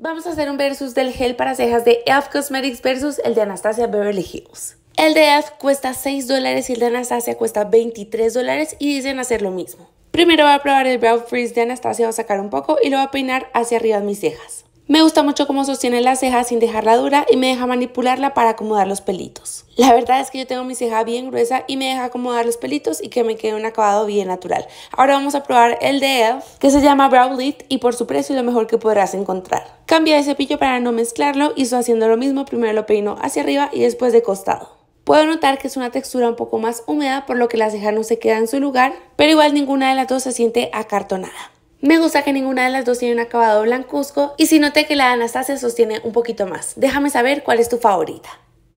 Vamos a hacer un versus del gel para cejas de ELF Cosmetics versus el de Anastasia Beverly Hills. El de ELF cuesta 6 dólares y el de Anastasia cuesta 23 dólares y dicen hacer lo mismo. Primero voy a probar el Brow Freeze de Anastasia, voy a sacar un poco y lo voy a peinar hacia arriba de mis cejas. Me gusta mucho cómo sostiene la ceja sin dejarla dura y me deja manipularla para acomodar los pelitos. La verdad es que yo tengo mi ceja bien gruesa y me deja acomodar los pelitos y que me quede un acabado bien natural. Ahora vamos a probar el de ELF que se llama Brow Lit y por su precio lo mejor que podrás encontrar. Cambia de cepillo para no mezclarlo y estoy haciendo lo mismo, primero lo peino hacia arriba y después de costado. Puedo notar que es una textura un poco más húmeda por lo que la ceja no se queda en su lugar, pero igual ninguna de las dos se siente acartonada. Me gusta que ninguna de las dos tiene un acabado blancuzco y si noté que la de Anastasia sostiene un poquito más. Déjame saber cuál es tu favorita.